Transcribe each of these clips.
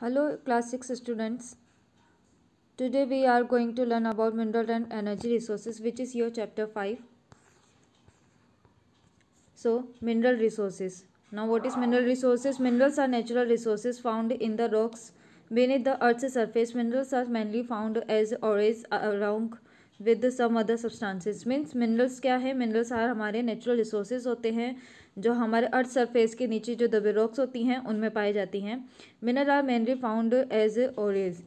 Hello classics students. Today we are going to learn about mineral and energy resources which is your chapter 5. So mineral resources. Now what is mineral resources? Minerals are natural resources found in the rocks. Beneath the earth's surface, minerals are mainly found as ores around with some other substances means minerals क्या है minerals are हमारे natural resources होते हैं जो हमारे earth surface के नीचे जो दबे रॉक्स होती हैं उनमें पाई जाती हैं mineral are mainly found as ores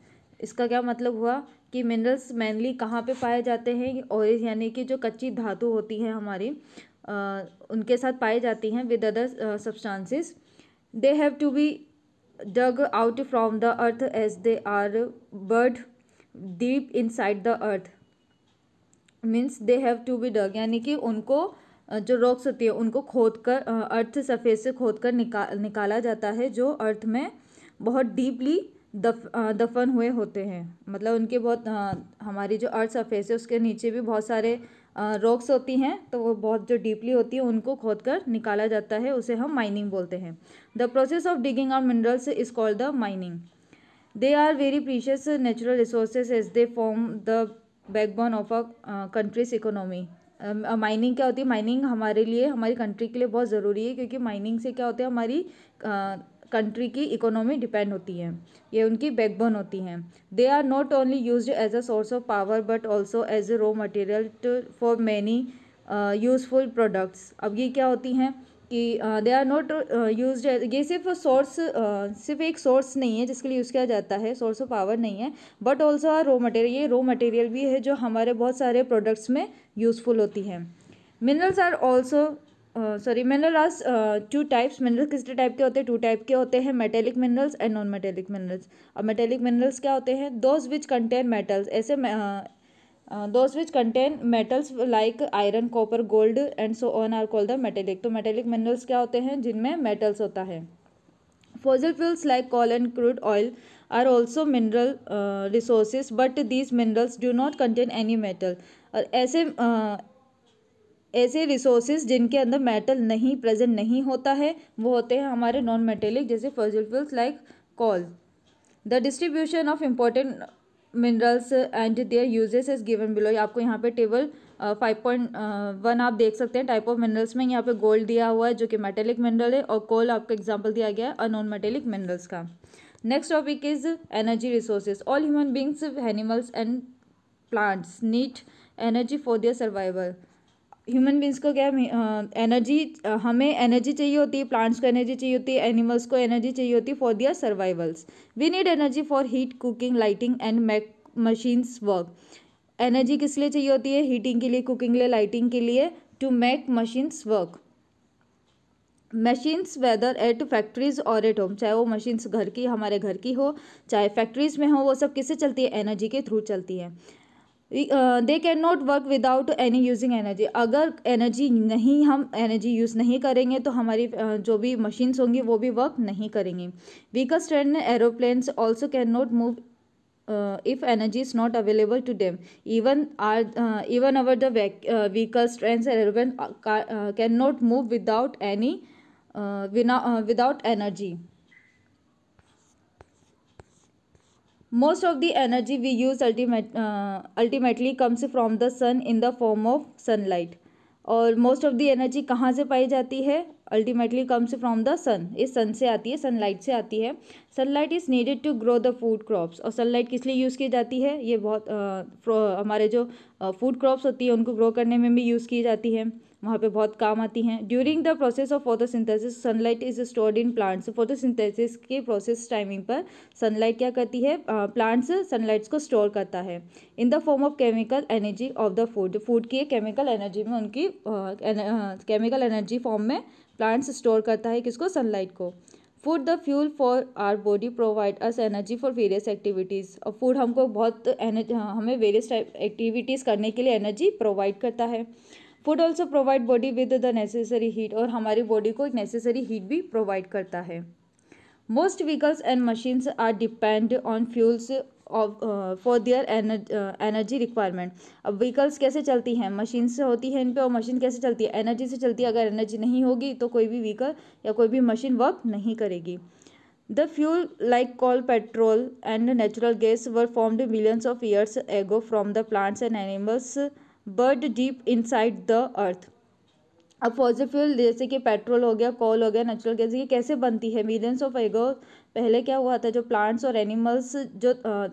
इसका क्या मतलब हुआ कि मिनरल्स मेनली कहाँ पे पाए जाते हैं और यानी कि जो कच्ची धातु होती है हमारी आ, उनके साथ पाई जाती हैं with other substances they have to be dug out from the earth as they are buried deep inside the earth means they have to be dug यानी कि उनको जो रॉक्स होती है उनको खोद कर अर्थ सफ़ेद से खोद कर निकाल निकाला जाता है जो अर्थ में बहुत डीपली दफ दफन हुए होते हैं मतलब उनके बहुत आ, हमारी जो अर्थ सफ़ेद है उसके नीचे भी बहुत सारे रॉक्स होती हैं तो वो बहुत जो डीपली होती है उनको खोद कर निकाला जाता है उसे हम माइनिंग बोलते हैं the process of digging out minerals is called the mining they are very precious natural resources as they form the backbone of a country's economy mining क्या होती है माइनिंग हमारे लिए हमारी कंट्री के लिए बहुत ज़रूरी है क्योंकि माइनिंग से क्या होता है हमारी कंट्री uh, की इकोनॉमी डिपेंड होती है ये उनकी बैकबोन होती हैं they are not only used as a source of power but also as a raw material for many useful products अब ये क्या होती हैं कि दे आर नॉट यूज ये सिर्फ सोर्स uh, सिर्फ एक सोर्स नहीं है जिसके लिए यूज़ किया जाता है सोर्स ऑफ पावर नहीं है but also are raw material ये रॉ मटेरियल भी है जो हमारे बहुत सारे प्रोडक्ट्स में यूज़फुल होती है minerals are also sorry mineral आज टू टाइप्स मिनरल्स किस टाइप के होते हैं टू टाइप के होते हैं metallic minerals and non metallic minerals और मेटेलिक मिनरल्स क्या होते हैं दोज विच कंटेन मेटल्स ऐसे uh, those which contain metals like iron copper gold and so on are called the metallic तो मेटेलिक मिनरल्स क्या होते हैं जिनमें मेटल्स होता है fossil fuels like call and crude oil are also mineral resource but these minerals do not contain any metal और ऐसे uh, ऐसे रिसोर्स जिनके अंदर मेटल नहीं प्रजेंट नहीं होता है वो होते हैं हमारे नॉन मेटेलिक जैसे fossil fuels like coal the distribution of important minerals and their uses is given below आपको यहाँ पे टेबल फाइव पॉइंट वन आप देख सकते हैं टाइप ऑफ मिनरल्स में यहाँ पे गोल्ड दिया हुआ है जो कि मेटेलिक मिनरल है और कोल आपका एग्जाम्पल दिया गया है अनॉन मेटेलिक मिनरल्स का next topic is energy resources all human beings animals and plants need energy for their survival human beings को क्या एनर्जी हमें एनर्जी चाहिए होती है प्लांट्स को एनर्जी चाहिए होती है एनिमल्स को एनर्जी चाहिए होती है for their survivals we need energy for heat cooking lighting and make machines work energy किस लिए चाहिए होती है हीटिंग के लिए कुकिंग के लिए लाइटिंग के लिए to make machines work machines whether at factories और एट होम चाहे वो मशीन्स घर की हमारे घर की हो चाहे फैक्ट्रीज में हो वो सब किससे चलती है एनर्जी के थ्रू चलती है they can not work without any using energy अगर एनर्जी नहीं हम एनर्जी यूज़ नहीं करेंगे तो हमारी जो भी मशीन्स होंगी वो भी वर्क नहीं करेंगी वीकेस्ट and aeroplanes also can not move if energy is not available to them even are uh, even our the uh, vehicles trains and airplanes uh, uh, cannot move without any uh, without energy most of the energy we use ultimate, uh, ultimately comes from the sun in the form of sunlight और most of the energy कहाँ से पाई जाती है ultimately comes from the sun ये sun से आती है सन लाइट से आती है sun light is needed to grow the food crops और सनलाइट किस लिए यूज़ की जाती है ये बहुत uh, हमारे जो फूड uh, क्रॉप्स होती है उनको ग्रो करने में भी यूज़ की जाती है वहाँ पे बहुत काम आती हैं during the process of photosynthesis sunlight is stored in plants photosynthesis के प्रोसेस टाइमिंग पर सनलाइट क्या करती है प्लांट्स सनलाइट्स को स्टोर करता है in the form of chemical energy of the food food की केमिकल एनर्जी में उनकी केमिकल एनर्जी फॉर्म में प्लांट्स स्टोर करता है किसको सनलाइट को food the fuel for our body provide us energy for various activities और फूड हमको बहुत एनर्जी हमें वेरियस टाइप एक्टिविटीज़ करने के लिए एनर्जी प्रोवाइड करता है food also provide body with the necessary heat और हमारी बॉडी को एक नेसेसरी हीट भी प्रोवाइड करता है most vehicles and machines are depend on fuels for their energy requirement अब व्हीकल्स कैसे चलती हैं मशीन से होती है इन पे और मशीन कैसे चलती है एनर्जी से चलती है अगर एनर्जी नहीं होगी तो कोई भी व्हीकल या कोई भी मशीन वर्क नहीं करेगी the fuel like coal petrol and natural gas were formed millions of years ago from the plants and animals buried deep inside the earth अब फॉसिल फ्यूल जैसे कि पेट्रोल हो गया कोल हो गया नेचुरल गैस ये कैसे बनती है मिलियंस ऑफ एगो पहले क्या हुआ था जो प्लांट्स और एनिमल्स जो आ,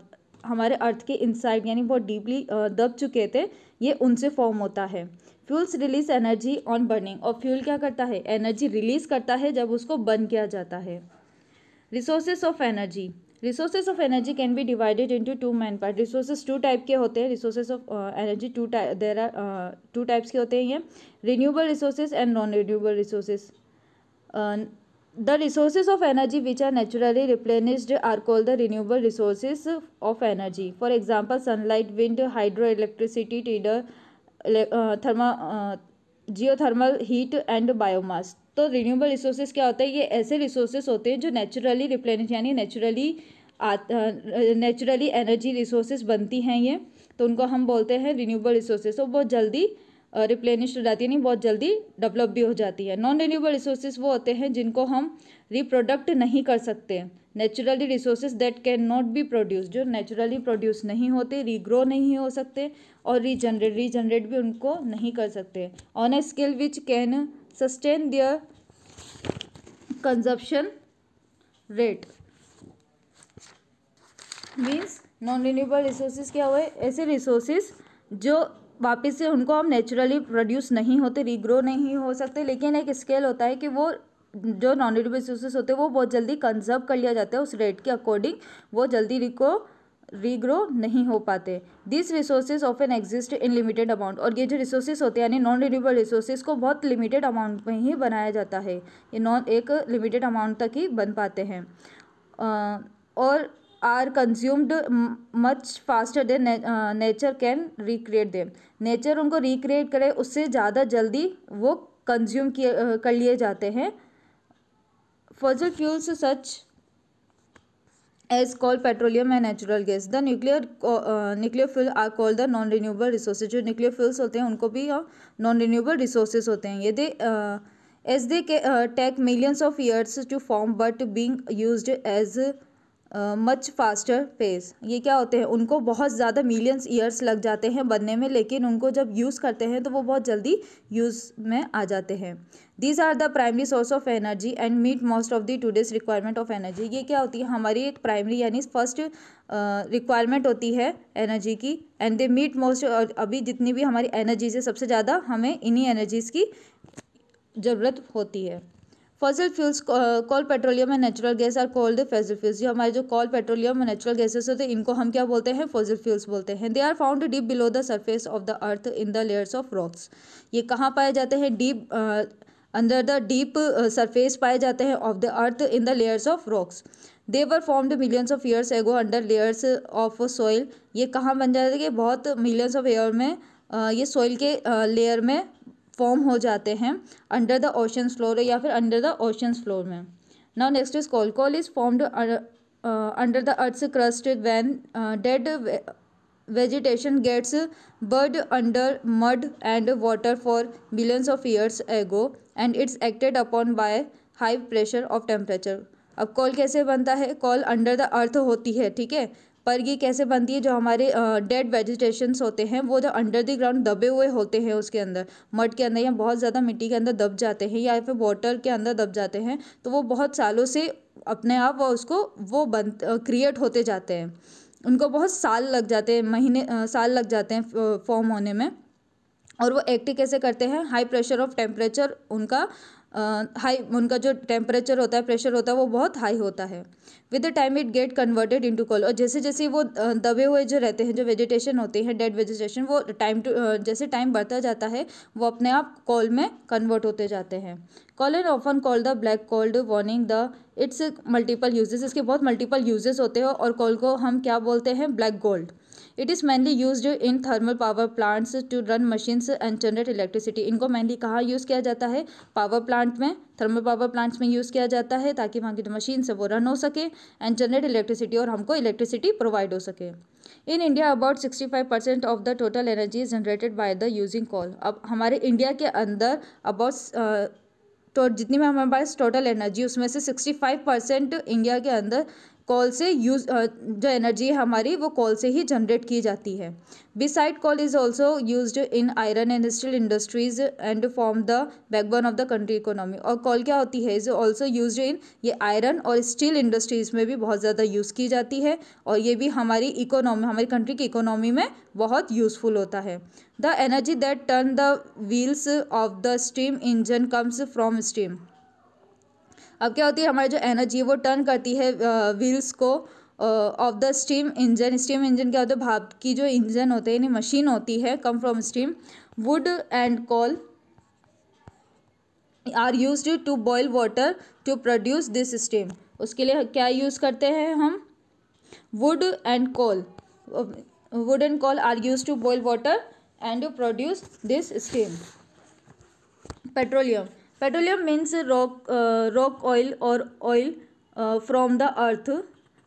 हमारे अर्थ के इनसाइड यानी बहुत डीपली दब चुके थे ये उनसे फॉर्म होता है fuels release energy on burning और फ्यूल क्या करता है एनर्जी रिलीज करता है जब उसको बर्न किया जाता है resources of energy resources of energy can be divided into two main part resources two type के होते हैं resources of energy two type there are two types के होते हैं ये renewable resources and non renewable resources the resources of energy which are naturally replenished are called the renewable resources of energy for example sunlight wind hydro electricity tidal thermal geothermal heat and biomass तो renewable resources क्या होता है ये ऐसे resources होते हैं जो naturally replenish यानी नेचुरली नेचुरली एनर्जी रिसोर्सेज बनती हैं ये तो उनको हम बोलते हैं रिन्यूएबल रिसोर्सेज तो बहुत जल्दी रिप्लेनिश हो जाती है नहीं बहुत जल्दी डेवलप भी हो जाती है नॉन रिन्यूएबल रिसोर्सेज वो होते हैं जिनको हम रिप्रोडक्ट नहीं कर सकते naturally resources that can not be produce जो नेचुरली प्रोड्यूस नहीं होते रीग्रो नहीं हो सकते और रीजनरेट रीजनरेट भी उनको नहीं कर सकते on a scale which can sustain their consumption rate means non renewable resources क्या हुए ऐसे रिसोर्सेज जो वापस से उनको हम नेचुरली प्रोड्यूस नहीं होते रीग्रो नहीं हो सकते लेकिन एक स्केल होता है कि वो जो नॉन रिन्यूएबल रिसोर्सेज होते हैं वो बहुत जल्दी कंजर्व कर लिया जाता है उस रेट के अकॉर्डिंग वो जल्दी रिको रीग्रो नहीं हो पाते this resources an exist in limited amount और ये जो रिसोर्सेज होते हैं यानी नॉन रिन्यूएबल रिसोर्सेज को बहुत लिमिटेड अमाउंट में ही बनाया जाता है ये नॉन एक लिमिटेड अमाउंट तक ही बन पाते हैं और are consumed much faster than nature can recreate them nature उनको रिक्रिएट करे उससे ज़्यादा जल्दी वो कंज्यूम किए कर लिए जाते हैं fossil fuels such as coal petroleum and natural gas the nuclear nuclear fuel are called the non renewable resources जो न्यूक्लियर फ्यूल्स होते हैं उनको भी नॉन रिन्यूएबल रिसोर्सेज होते हैं यदि एज दे के take millions of years to form but being used as much faster pace ये क्या होते हैं उनको बहुत ज़्यादा मिलियंस ईयर्स लग जाते हैं बनने में लेकिन उनको जब यूज़ करते हैं तो वो बहुत जल्दी यूज़ में आ जाते हैं these are the primary source of energy and meet most of the today's requirement of energy ये क्या होती है हमारी एक प्राइमरी यानी फर्स्ट रिक्वायरमेंट होती है एनर्जी की एंड दे मीट मोस्ट अभी जितनी भी हमारी एनर्जीज है सबसे ज़्यादा हमें इन्हीं एनर्जीज़ की ज़रूरत होती है fossil fuels coal petroleum and natural gas are called fossil fuels जो हमारे जो कोल पेट्रोलियम और नेचुरल गैसेस होते हैं इनको हम क्या बोलते हैं फॉसिल फ्यूल्स बोलते हैं they are found deep below the surface of the earth in the layers of rocks ये कहाँ पाए जाते हैं deep under the deep surface पाए जाते हैं of the earth in the layers of rocks they were formed millions of years ago under layers of soil ये कहाँ बन जाते हैं कि बहुत मिलियंस ऑफ ईयर में uh, ये सॉइल के लेयर uh, में फॉर्म हो जाते हैं अंडर द ओशन फ्लोर या फिर अंडर द ओशन फ्लोर में now next is coal coal is formed under the earth crust when dead vegetation gets buried under mud and water for millions of years ago and it's acted upon by high pressure of temperature अब coal कैसे बनता है call under the अर्थ होती है ठीक है पर ये कैसे बनती है जो हमारे डेड वेजिटेशंस होते हैं वो जो अंडर द ग्राउंड दबे हुए होते हैं उसके अंदर मट के अंदर या बहुत ज़्यादा मिट्टी के अंदर दब जाते हैं या फिर वाटर के अंदर दब जाते हैं तो वो बहुत सालों से अपने आप वो उसको वो बन क्रिएट होते जाते हैं उनको बहुत साल लग जाते हैं महीने साल लग जाते हैं फॉर्म होने में और वो एक्ट कैसे करते हैं हाई प्रेशर ऑफ टेम्परेचर उनका हाई uh, उनका जो टेम्परेचर होता है प्रेशर होता है वो बहुत हाई होता है with the time it get converted into coal और जैसे जैसे वो दबे हुए जो रहते हैं जो वेजिटेशन होते हैं डेड वेजिटेशन वो टाइम टू जैसे टाइम बढ़ता जाता है वो अपने आप कोल में कन्वर्ट होते जाते हैं coal and often called the black gold owing the its multiple uses इसके बहुत मल्टीपल यूजेस होते हैं हो, और कॉल को हम क्या बोलते हैं black gold it is mainly used in thermal power plants to run machines and generate electricity इनको मैनली कहाँ यूज़ किया जाता है पावर प्लांट में थर्मल पावर प्लांट्स में यूज़ किया जाता है ताकि वहाँ की जो मशीन से वो रन हो सके एंड जनरेट इलेक्ट्रिसिटी और हमको इलेक्ट्रिसिटी प्रोवाइड हो सके in India about 65 percent of the total energy is generated by the using coal अब हमारे इंडिया के अंदर अबाउट तो जितनी भी हमारे पास टोटल एनर्जी उसमें से 65 परसेंट इंडिया के अंदर कॉल से यूज uh, जो एनर्जी है हमारी वो कॉल से ही जनरेट की जाती है beside coal is also used in iron and steel industries and form the backbone of the country economy और कॉल क्या होती है इज ऑल्सो यूज इन ये आयरन और स्टील इंडस्ट्रीज में भी बहुत ज़्यादा यूज़ की जाती है और ये भी हमारी इकोनॉमी हमारी कंट्री की इकोनॉमी में बहुत यूज़फुल होता है the energy that turn the wheels of the steam engine comes from steam अब क्या होती है हमारी जो एनर्जी वो टर्न करती है व्हील्स को of the steam engine steam engine क्या होता है भाप की जो इंजन होते हैं यानी मशीन होती है come from steam wood and coal are used to boil water to produce this steam उसके लिए क्या यूज़ करते हैं हम wood and coal wood and coal are used to boil water and to produce this steam petroleum Petroleum means rock, uh, rock oil or oil uh, from the earth.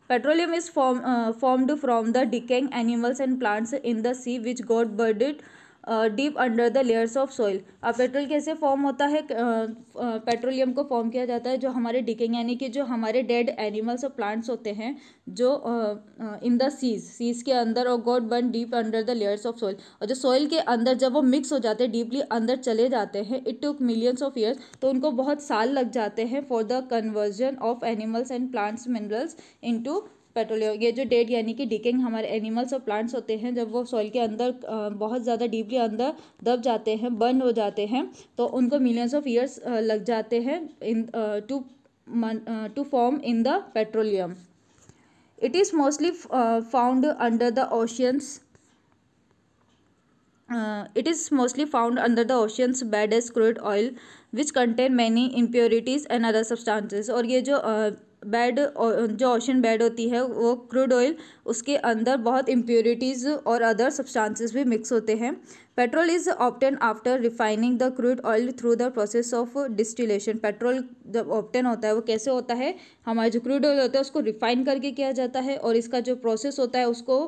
Petroleum is form, uh, formed from the decaying animals and plants in the sea which got buried deep under the layers of soil अब petrol कैसे form होता है petroleum को form किया जाता है जो हमारे डिकिंग यानी कि जो हमारे डेड एनिमल्स और प्लांट्स होते हैं जो इन द सीज सीज के अंदर और गॉड बन deep under the layers of soil और जो सॉइल के अंदर जब वो मिक्स हो जाते हैं डीपली अंदर चले जाते हैं it took millions of years तो उनको बहुत साल लग जाते हैं for the conversion of animals and plants minerals to petroleum ये जो डेड यानी कि डिकिंग हमारे एनिमल्स और प्लांट्स होते हैं जब वो सॉइल के अंदर बहुत ज़्यादा डीपली अंदर दब जाते हैं बर्न हो जाते हैं तो उनको मिलियंस ऑफ ईयर्स लग जाते हैं in to to form in the petroleum it is mostly found under the oceans it is mostly found under the oceans bed as crude oil which contain many impurities and other substances और ये जो bed जो ocean bed होती है वो crude oil उसके अंदर बहुत इम्प्योरिटीज़ और अदर सब्सटेंसेस भी मिक्स होते हैं petrol is obtained after refining the crude oil through the process of distillation petrol जब ऑप्टेन होता है वो कैसे होता है हमारा जो क्रूड ऑयल होता है उसको रिफाइन करके किया जाता है और इसका जो प्रोसेस होता है उसको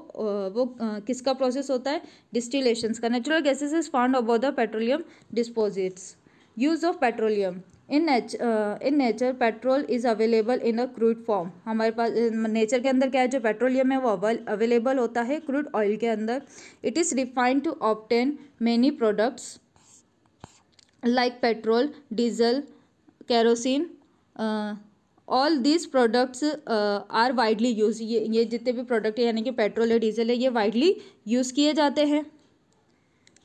वो किसका प्रोसेस होता है डिस्टिलेशन का natural gases is found about the petroleum deposits use of petroleum in नेच in nature petrol is available in a crude form हमारे पास नेचर के अंदर क्या है जो पेट्रोलियम है वो अवेलेबल होता है क्रूड ऑयल के अंदर it is refined to obtain many products like petrol diesel kerosene all these products are widely used ये ये जितने भी प्रोडक्ट है यानी कि पेट्रोल है डीजल है ये वाइडली यूज़ किए जाते हैं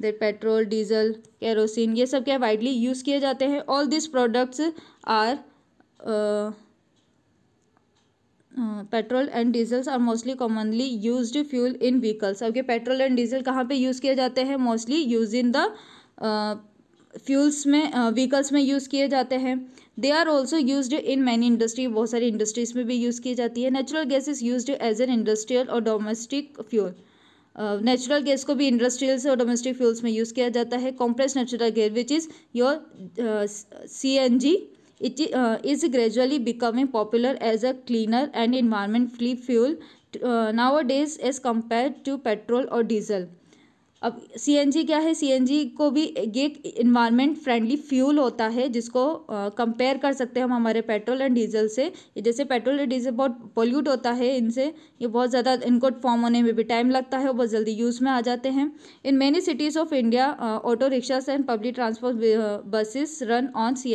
देर पेट्रोल डीजल केरोसिन ये सब क्या वाइडली यूज़ किए जाते हैं all this products are petrol and diesels are mostly commonly used fuel in vehicles अब ये पेट्रोल एंड डीजल कहाँ पे यूज़ किए जाते हैं mostly used in the fuels में व्हीकल्स uh, में यूज़ किए जाते हैं they are also used in many industry बहुत सारी इंडस्ट्रीज में भी यूज़ की जाती है natural gas is used as an industrial और डोमेस्टिक फ्यूल नेचुरल गैस को भी इंडस्ट्रियल्स और डोमेस्टिक फ्यूल्स में यूज़ किया जाता है compress natural gas which is your C N G it is gradually becoming popular as a cleaner and free fuel nowadays as compare to petrol और diesel अब C क्या है सी को भी एक इन्वायरमेंट फ्रेंडली फ्यूल होता है जिसको कंपेयर कर सकते हैं हम हमारे पेट्रोल एंड डीजल से जैसे पेट्रोल एंड डीजल बहुत पोल्यूट होता है इनसे ये बहुत ज़्यादा इनको फॉर्म होने में भी टाइम लगता है और बहुत जल्दी यूज़ में आ जाते हैं in many cities of India auto rickshaws and public transport buses run on C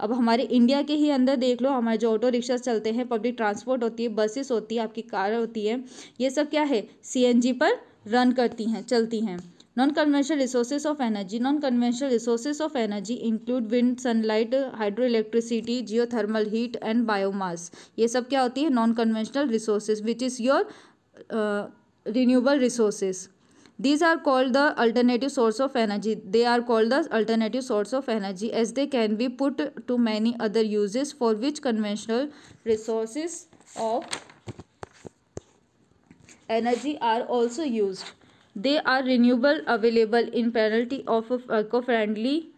अब हमारे इंडिया के ही अंदर देख लो हमारे जो ऑटो रिक्शाज चलते हैं पब्लिक ट्रांसपोर्ट होती है बसेस होती है आपकी कार होती है ये सब क्या है सी पर रन करती हैं चलती हैं non conventional resources of energy non conventional resources of energy include wind sunlight hydroelectricity geothermal heat and biomass ये सब क्या होती है non conventional resources which is your renewable resources these are called the alternative source of energy they are called the alternative source of energy as they can be put to many other usages for which conventional resources of energy are also used. They are renewable available in penalty of eco-friendly,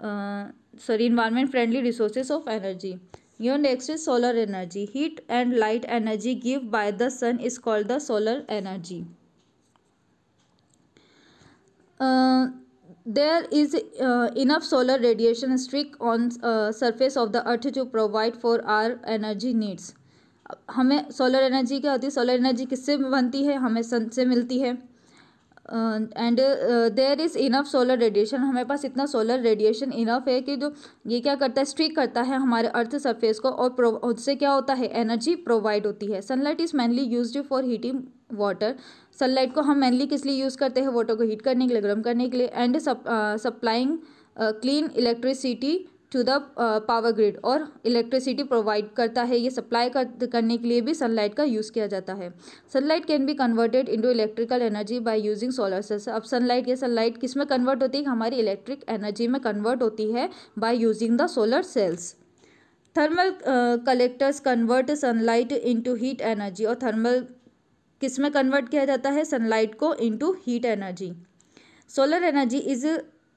uh, sorry, environment-friendly resources of energy. Your next is solar energy. Heat and light energy given by the sun is called the solar energy. Uh, there is uh, enough solar radiation streak on uh, surface of the earth to provide for our energy needs हमें solar energy क्या होती है solar energy किससे बनती है हमें सन से मिलती है and there is enough solar radiation हमारे पास इतना सोलर रेडिएशन इनफ है कि जो ये क्या करता है स्ट्रीक करता है हमारे अर्थ सरफेस को और उससे क्या होता है एनर्जी प्रोवाइड होती है sunlight is mainly used for heating water sunlight को हम मेनली किस लिए यूज़ करते हैं वाटर को हीट करने के लिए गर्म करने के लिए and supplying clean electricity to the power grid और इलेक्ट्रिसिटी प्रोवाइड करता है ये सप्लाई कर, करने के लिए भी सनलाइट का यूज़ किया जाता है sunlight can be converted into electrical energy by using solar cells अब सनलाइट ये सनलाइट किस में कन्वर्ट होती है हमारी इलेक्ट्रिक एनर्जी में कन्वर्ट होती है by using the solar cells thermal collectors convert sunlight into heat energy और थर्मल किस में कन्वर्ट किया जाता है सनलाइट को into heat energy solar energy is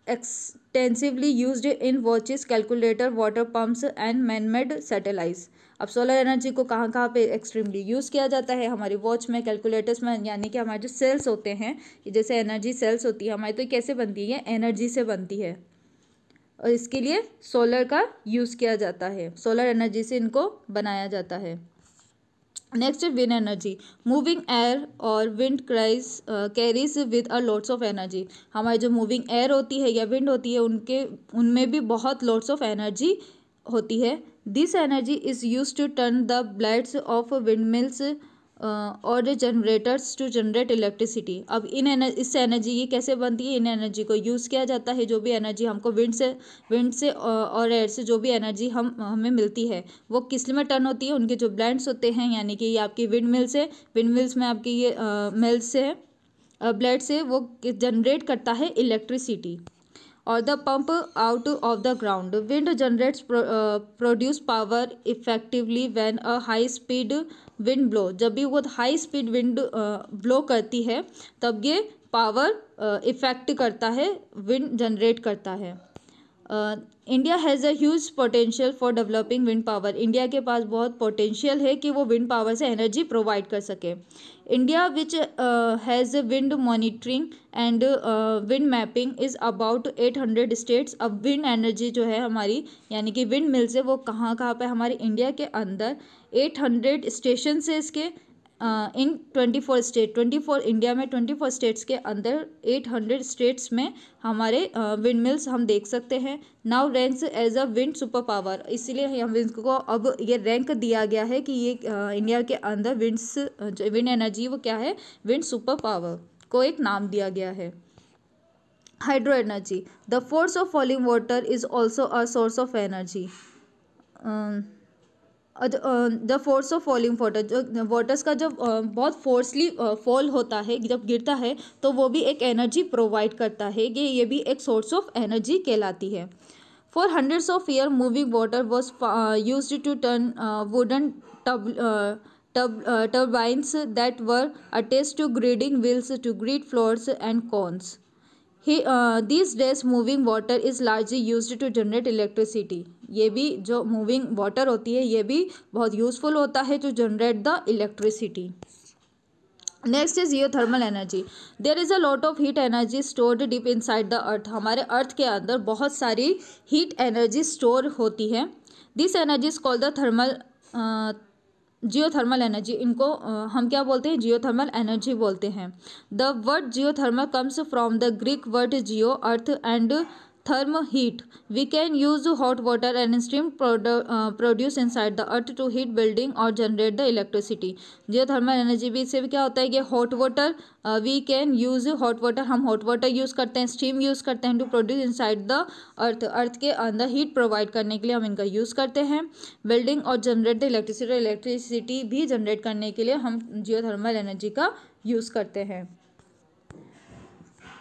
extensively used in watches calculator water pumps and manmade satellites अब solar energy को कहाँ कहाँ पे एक्सट्रीमली यूज़ किया जाता है हमारी वॉच में कैलकुलेटर्स में यानी कि हमारे जो सेल्स होते हैं जैसे एनर्जी सेल्स होती है हमारी तो कैसे बनती है एनर्जी से बनती है और इसके लिए सोलर का यूज़ किया जाता है सोलर एनर्जी से इनको बनाया जाता है नेक्स्ट है विन एनर्जी मूविंग एयर और विंड क्राइज carries with a lots of energy हमारी जो मूविंग एयर होती है या विंड होती है उनके उनमें भी बहुत लॉट्स ऑफ एनर्जी होती है this energy is used to turn the blades of windmills और जनरेटर्स टू जनरेट इलेक्ट्रिसिटी अब इन एनर इससे एनर्जी ये कैसे बनती है इन एनर्जी को यूज़ किया जाता है जो भी एनर्जी हमको विंड से विंड से और एयर से जो भी एनर्जी हम हमें मिलती है वो किस में टर्न होती है उनके जो ब्लैंड्स होते हैं यानी कि ये आपकी विंड मिल से विंड मिल्स में आपकी ये मिल्स से ब्लैड से वो जनरेट करता है इलेक्ट्रिसिटी और the pump out of the ground wind generates produce power effectively when a high speed wind blow जब भी वो हाई स्पीड विंड ब्लो करती है तब ये पावर इफेक्ट करता है विंड जनरेट करता है India has a huge potential for developing wind power India के पास बहुत पोटेंशियल है कि वो विंड पावर से एनर्जी प्रोवाइड कर सके India which has wind monitoring and wind mapping is about eight hundred states अब विंड एनर्जी जो है हमारी यानी कि विंड मिल से वो कहाँ कहाँ पर हमारे इंडिया के अंदर एट हंड्रेड स्टेशन से इसके in twenty four state twenty four India में ट्वेंटी फोर स्टेट्स के अंदर एट हंड्रेड स्टेट्स में हमारे विंड uh, मिल्स हम देख सकते हैं now ranks as a wind super power इसीलिए हम को अब ये रैंक दिया गया है कि ये uh, इंडिया के अंदर विंड्स विंड एनर्जी वो क्या है विंड सुपर पावर को एक नाम दिया गया है hydro energy the force of falling water is also a source of energy the force of falling water जो वाटर्स का जब बहुत फोर्सली फॉल होता है जब गिरता है तो वो भी एक एनर्जी प्रोवाइड करता है ये ये भी एक सोर्स ऑफ एनर्जी कहलाती है for hundreds of year moving water was used to turn wooden tub turbines that were attached to grinding wheels to grind flours and corns ही this days moving water is largely used to generate electricity ये भी जो moving water होती है ये भी बहुत useful होता है to generate the electricity next is geothermal energy there is a lot of heat energy stored deep inside the earth हमारे अर्थ के अंदर बहुत सारी हीट एनर्जी स्टोर होती है this energy is called the thermal geothermal energy इनको uh, हम क्या बोलते हैं जियो थर्मल एनर्जी बोलते हैं the word geothermal comes from the Greek word geo earth and therm heat we can use hot water and steam produce inside the earth to heat building और generate the electricity जो thermal energy भी इससे भी क्या होता है कि hot water we can use hot water हम हॉट वाटर यूज़ करते हैं स्टीम यूज़ करते हैं to produce inside the अर्थ अर्थ के अंदर हीट प्रोवाइड करने के लिए हम इनका यूज़ करते हैं बिल्डिंग और जनरेट द इलेक्ट्रिसिटी इलेक्ट्रिसिटी भी जनरेट करने के लिए हम जियो थर्मल एनर्जी का यूज़ करते हैं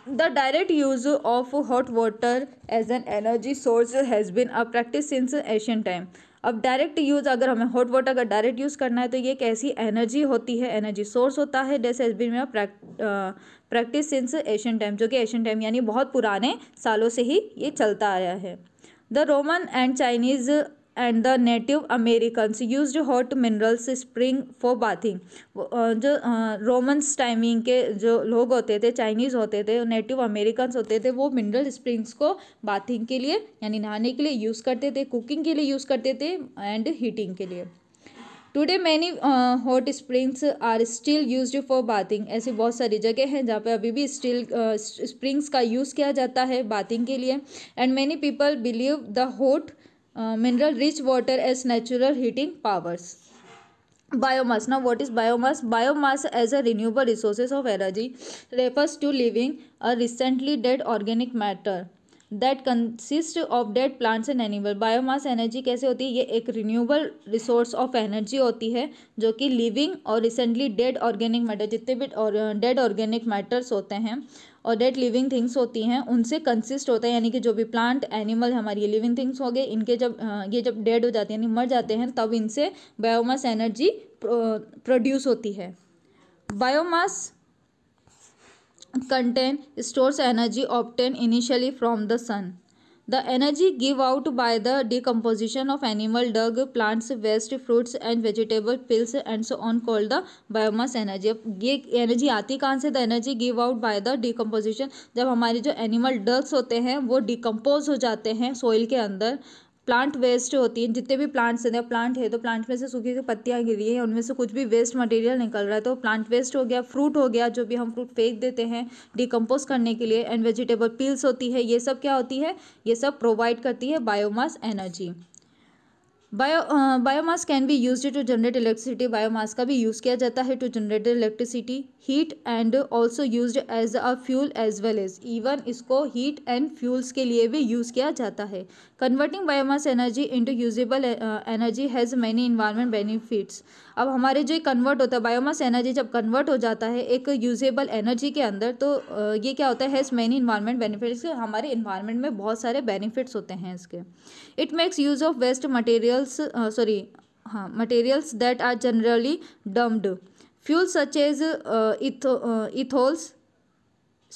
the direct use of hot water as an energy source has been a practice since ancient time अब डायरेक्ट यूज़ अगर हमें हॉट वाटर का डायरेक्ट यूज़ करना है तो ये एक ऐसी एनर्जी होती है एनर्जी सोर्स होता है डेस हैज़ बीन मेरा प्रैक्टिस सिंस एशियन टाइम जो कि एशियन टाइम यानी बहुत पुराने सालों से ही ये चलता आया है the Roman and Chinese and the native Americans used hot minerals spring for bathing जो रोमन्स uh, टाइमिंग के जो लोग होते थे चाइनीज़ होते थे नेटिव अमेरिकन होते थे वो मिनरल स्प्रिंग्स को बाथिंग के लिए यानी नहाने के लिए यूज़ करते थे कुकिंग के लिए यूज़ करते थे एंड हीटिंग के लिए today many hot springs are still used for bathing ऐसी बहुत सारी जगह हैं जहाँ पर अभी भी स्टिल स्प्रिंग्स uh, का यूज़ किया जाता है बाथिंग के लिए and many people believe the hot Uh, mineral rich water as natural heating powers biomass now what is biomass biomass as a renewable resources of energy refers to living a recently dead organic matter that consist of dead plants and animal biomass energy कैसे होती है ये एक renewable resource of energy होती है जो कि living और रिसेंटली डेड ऑर्गेनिक मैटर जितने भी डेड ऑर्गेनिक मैटर्स होते हैं और डेड लिविंग थिंग्स होती हैं उनसे कंसिस्ट होता है यानी कि जो भी प्लांट एनिमल हमारी लिविंग थिंग्स हो गए इनके जब ये जब डेड हो जाते हैं यानी मर जाते हैं तब इनसे बायोमास एनर्जी प्रोड्यूस होती है biomass contain stores energy obtained initially from the sun. The energy give out by the decomposition of animal dung, plants, waste, fruits and vegetable pills and so on called the biomass energy. अब ये energy आती कहाँ से the energy give out by the decomposition जब हमारे जो animal dogs होते हैं वो डिकम्पोज हो जाते हैं सोइल के अंदर प्लांट वेस्ट होती है जितने भी प्लांट्स हैं प्लांट है तो प्लांट में से सूखी पत्तियाँ गिरी हैं उनमें से कुछ भी वेस्ट मटेरियल निकल रहा है तो प्लांट वेस्ट हो गया फ्रूट हो गया जो भी हम फ्रूट फेंक देते हैं डिकम्पोज करने के लिए एंड वेजिटेबल पील्स होती है ये सब क्या होती है ये सब प्रोवाइड करती है biomass energy bio biomass can be used to generate electricity biomass का भी यूज़ किया जाता है to generate electricity heat and also used as a fuel as well as even इसको हीट एंड फ्यूल्स के लिए भी यूज़ किया जाता है converting biomass energy into usable energy has many environment benefits अब हमारे जो कन्वर्ट होता है बायोमास एनर्जी जब कन्वर्ट हो जाता है एक यूजेबल एनर्जी के अंदर तो uh, ये क्या होता है हैज़ मैनी इन्वायरमेंट बेनिफिट्स हमारे इन्वायरमेंट में बहुत सारे बेनिफिट्स होते हैं इसके it makes use of waste materials sorry हाँ materials that are generally dumped Fuels such as ethanols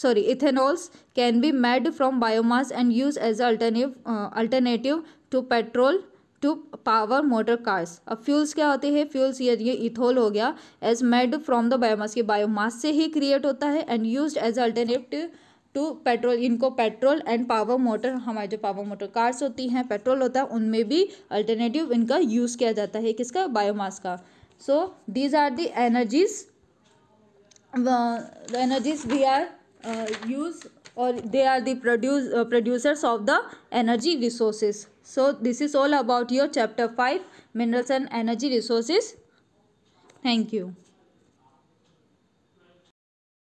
sorry uh, can be made can be made from biomass and used as alternative to power motor cars अब fuels क्या होते हैं fuels ये ये ethanol हो गया as made from the biomass ये biomass से ही क्रिएट होता है and use as alternative to petrol इनको पेट्रोल एंड पावर मोटर हमारे जो पावर मोटर कार्स होती हैं पेट्रोल होता है उनमें भी अल्टरनेटिव इनका यूज़ किया जाता है किसका बायोमास का so these are the energies uh, the energies we are uh, use or they are the produce uh, producers of the energy resources so this is all about your chapter 5 minerals and energy resources thank you